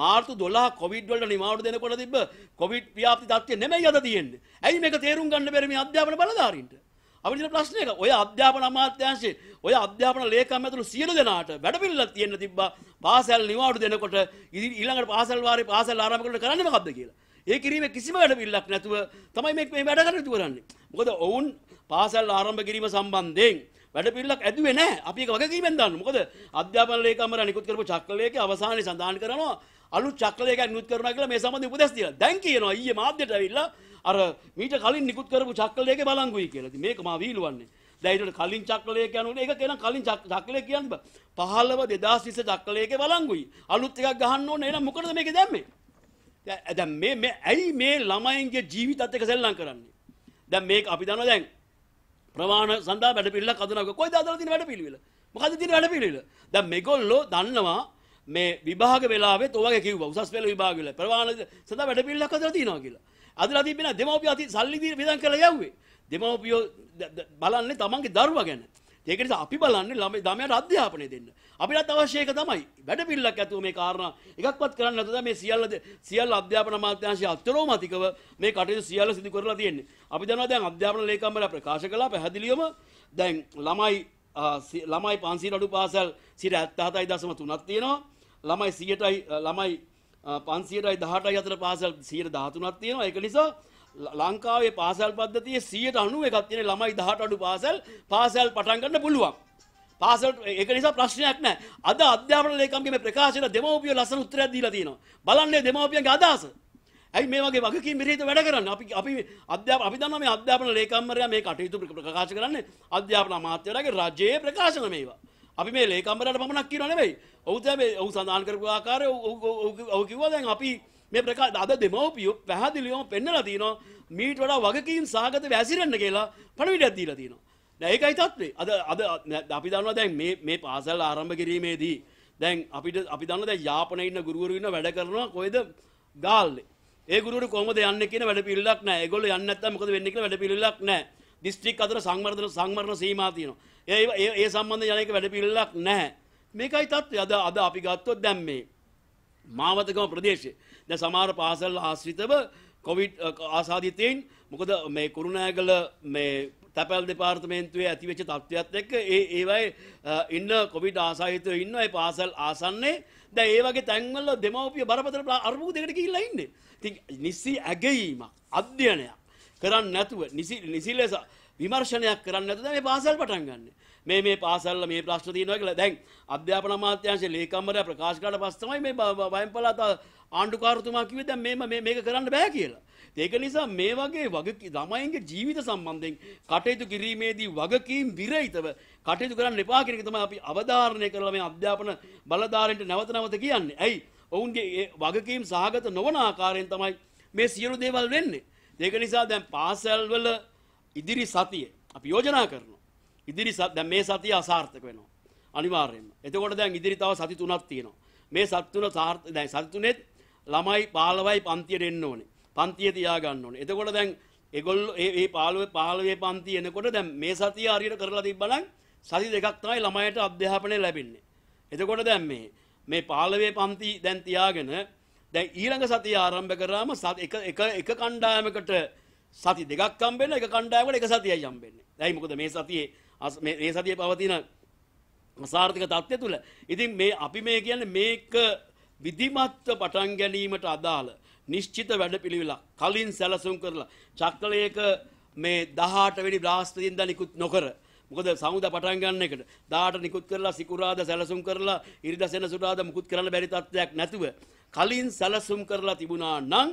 මාර්තු 12 කොවිඩ් වලට නිමාවට දෙනකොට තිබ්බ කොවිඩ් ව්‍යාප්ති තත්ත්වය නෙමෙයි අද තියෙන්නේ. ඇයි මේක තේරුම් ගන්න බැරි මේ අධ්‍යාපන බලධාරීන්ට? අපිට තියෙන ප්‍රශ්නයක ඔය අධ්‍යාපන අමාත්‍යාංශයේ ඔය අධ්‍යාපන ලේකම් ඇතුළු සියලු දෙනාට වැඩ පිළිලක් තියෙන්න තිබ්බා. පාසල් නිවාඩු දෙනකොට ඊළඟට පාසල් වාරේ පාසල් ආරම්භ කරලා කරන්නේ මොකද්ද කියලා. ඒ කිරීමේ කිසිම වැඩ පිළිලක් නැතුව තමයි මේ මේ වැඩ කටයුතු කරන්නේ. මොකද ඔවුන් පාසල් ආරම්භ කිරීම සම්බන්ධයෙන් වැඩ පිළිලක් ඇදුවේ නැහැ. අපි ඒක වගකීමෙන් දන්නවා. මොකද අධ්‍යාපන ලේකම්වරයා නිකුත් කරපු චක්‍රලේඛයේ අවසානයේ සඳහන් කරනවා අලුත් චක්‍රයක නිකුත් කරනවා කියලා මේ සම්බන්ධ උපදෙස් දීලා. දැන් කියනවා ඊයේ මාධ්‍යයට ඇවිල්ලා අර මීට කලින් නිකුත් කරපු චක්‍රලේකේ බලංගුයි කියලා. ඉතින් මේක මා වීලුවන්නේ. දැන් ඊට කලින් චක්‍රලේක යනකොට ඒක කියන කලින් චක්‍රලේක කියන්නේ 15 2020 චක්‍රලේකේ බලංගුයි. අලුත් එකක් ගහන්න ඕනේ. එහෙනම් මොකටද මේක දැම්මේ? දැන් මේ මේ ඇයි මේ ළමයින්ගේ ජීවිතත් එක සෙල්ලම් කරන්නේ? දැන් මේක අපි දන්නවා දැන් ප්‍රමාණ සඳහා වැඩ පිළිලක් හදනවා. කොයිද හදලා තියෙන වැඩ පිළිවිල? මොකද්ද තියෙන වැඩ පිළිවිල? දැන් මේගොල්ලෝ දන්නවා මේ විභාග වෙලාවෙත් ඔයගේ කිව්වා උසස් පෙළ විභාග වල ප්‍රවාහන සඳහා වැඩපිළිවෙලක් හදලා තියෙනවා කියලා. අදලා තිබෙන දෙමව්පියෝ අති සල්ලි දීලා විදන් කරලා යව්වේ. දෙමව්පියෝ බලන්නේ තමන්ගේ දරුවා ගැන. ඒක නිසා අපි බලන්නේ ළමයි ළමයාට අධ්‍යාපනය දෙන්න. අපිටත් අවශ්‍ය ඒක තමයි. වැඩපිළිවෙලක් ඇතුව මේ කාරණා එකක්වත් කරන්න නැතුව මේ සියල්ල සියල්ල අධ්‍යාපන අමාත්‍යාංශය අත්තරෝමතිකව මේ කටයුතු සියල්ල සිදු කරලා තියෙන්නේ. අපි දන්නවා දැන් අධ්‍යාපන ලේකම්වරයා ප්‍රකාශ කළා පැහැදිලිවම දැන් ළමයි ළමයි පන්සිීරඩු පාසල් සිට ඇත්තහතයි දසම තුනත් තියෙනවා ළමයි 100ටයි ළමයි 500ටයි 18ටයි අතර පාසල් 113ක් තියෙනවා. ඒක නිසා ලංකාවේ පාසල් පද්ධතියේ 191ක් තියෙන ළමයි 18 අඩු පාසල් පාසල් පටන් ගන්න පුළුවන්. පාසල් ඒක නිසා ප්‍රශ්නයක් නැහැ. අද අධ්‍යාපන ලේකම්ගේ මේ ප්‍රකාශන දෙමව්පිය ලස්සන උත්තරයක් දීලා තියෙනවා. බලන්නේ දෙමව්පියන්ගේ අදහස. ඇයි මේ වගේ වගකීම් විරහිත වැඩ කරන්නේ? අපි අපි අධ්‍යාපන අපි දන්නවා මේ අධ්‍යාපන ලේකම්වරයා මේ කටයුතු ප්‍රකාශ කරන්නේ අධ්‍යාපන අමාත්‍යවරයාගේ රජයේ ප්‍රකාශන මේවා. අපි මේ ලේකම්බරට පමණක් කියනවා නෙමෙයි. ඔහු දැන් මේ ඔහු සඳහන් කරපු ආකාරය ඔහු කිව්වා දැන් අපි මේ ප්‍රකාශ අද දෙමව්පියෝ පැහැදිලිවම පෙන්නලා තිනවා මීට වඩා වගකීම් සහගත වැසිරෙන්න කියලා පණිවිඩයක් දීලා තිනවා. දැන් ඒකයි තත්ත්වේ. අද අද අපි දන්නවා දැන් මේ මේ පාසල් ආරම්භ කිරීමේදී දැන් අපිට අපි දන්නවා දැන් යාපනයේ ඉන්න ගුරුවරු ඉන්න වැඩ කරනවා කොහෙද ගාල්ලේ. ඒ ගුරුවරු කොහොමද යන්නේ කියන වැඩ පිළිලක් නැහැ. ඒගොල්ලෝ යන්නේ නැත්නම් මොකද වෙන්නේ කියලා වැඩ පිළිලක් නැහැ. දිස්ත්‍රික් අතර සංවර්ධන සංවර්ධන සීමා තියෙනවා. ඒ ඒ සම්බන්ධ යන එක වැඩ පිළිලක් නැහැ. මේකයි තත්ත්වය. අද අද අපි ගත්තොත් දැන් මේ මාවතගම ප්‍රදේශයේ දැන් සමහර පාසල් ආශ්‍රිතව කොවිඩ් ආසාදිතයින් මොකද මේ කුරුණෑගල මේ තැපැල් දෙපාර්තමේන්තුවේ ඇතිවෙච්ච තත්ත්වයක් එක්ක ඒ ඒවයි ඉන්න කොවිඩ් ආසාදිතව ඉන්න ඒ පාසල් ආසන්නේ දැන් ඒ වගේ තැන්වල දෙමව්පිය බරපතල අර්බුදයකට ගිහිල්ලා ඉන්නේ. ඉතින් නිසි ඇගීමක් අධ්‍යයනයක් කරන්නේ නැතුව නිසි ලෙස විමර්ශනයක් කරන්නේ නැතුව මේ පාසල් පටන් ගන්න. මේ මේ පාසල්ල මේ ප්‍රශ්න තියෙනවා කියලා දැන් අධ්‍යාපන අමාත්‍යාංශයේ ලේකම්වරයා ප්‍රකාශ කළාට පස්සේ තමයි මේ වයන් පළාත ආණ්ඩුකාරතුමා කිව්වේ දැන් මේම මේක කරන්න බෑ කියලා. ඒක නිසා මේ වගේ වග ළමයින්ගේ ජීවිත සම්බන්ධයෙන් කටයුතු කිරීමේදී වගකීම් විරහිතව කටයුතු කරන්න එපා කියන එක තමයි අපි අවධාරණය කරලා මේ අධ්‍යාපන බලධාරීන්ට නැවත නැවත කියන්නේ. ඇයි? ඔවුන්ගේ වගකීම් සහගත නොවන ආකාරයෙන් තමයි මේ සියලු දේවල් වෙන්නේ. ඒක නිසා දැන් පාසල් වල ඉදිරි සතිය අපි යෝජනා කරනවා. ඉදිරි දැන් මේ සතිය අසාර්ථක වෙනවා. අනිවාර්යයෙන්ම. එතකොට දැන් ඉදිරි තව සති තුනක් තියෙනවා. මේ සති තුන සාර්ථක දැන් සති තුනේත් ළමයි 15යි පන්තියට එන්න ඕනේ. පන්තිය තියා ගන්න ඕනේ. එතකොට දැන් ඒගොල්ලෝ මේ මේ 15 15 පන්ති එනකොට දැන් මේ සතිය හරියට කරලා තිබ්බනම් සති දෙකක් තමයි ළමයට අධ්‍යාපනය ලැබෙන්නේ. එතකොට දැන් මේ මේ 15 පන්ති දැන් තියාගෙන දැන් ඊළඟ සතිය ආරම්භ කරාම එක එක එක කණ්ඩායමකට සති දෙකක් හම්බෙන්න එක කණ්ඩායමකට එක සතියයි හම්බෙන්නේ. දැයි මොකද මේ සතියේ මේ සතියේ පවතින අසාර්ථක தත්ත්වය තුල ඉතින් මේ අපි මේ කියන්නේ මේක විධිමත්ව පටන් ගැනීමට අදාළ නිශ්චිත වැඩපිළිවෙලක් කලින් සැලසුම් කරලා චක්‍රලයක මේ 18 වෙනි බ්ලාස්ට් දින්දා නිකුත් නොකර මොකද සමුදා පටන් ගන්න එකට දාට නිකුත් කරලා සිකුරාද සැලසුම් කරලා ඉරිදා සෙනසුරාද මුකුත් කරන්න බැරි තත්ත්වයක් නැතුව කලින් සැලසුම් කරලා තිබුණා නම්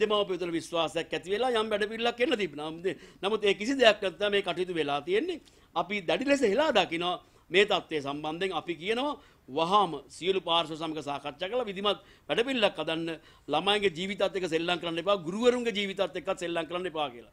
දෙමව්පිය තුළ විශ්වාසයක් ඇති වෙලා යම් වැඩපිළිවෙලක් එන්න තිබුණා. නමුත් ඒ කිසි දෙයක් නැත්නම් මේ කටයුතු වෙලා තියෙන්නේ. අපි දැඩි ලෙස හෙලා දකිනවා මේ தත්ත්වය සම්බන්ධයෙන් අපි කියනවා වහාම සියලු පාර්ශ්ව සමග සාකච්ඡා කරලා විධිමත් වැඩපිළිවෙලක් හදන්න ළමයින්ගේ ජීවිතات එක්ක සෙල්ලම් කරන්න එපා ගුරුවරුන්ගේ ජීවිතات එක්කත් සෙල්ලම් කරන්න එපා කියලා.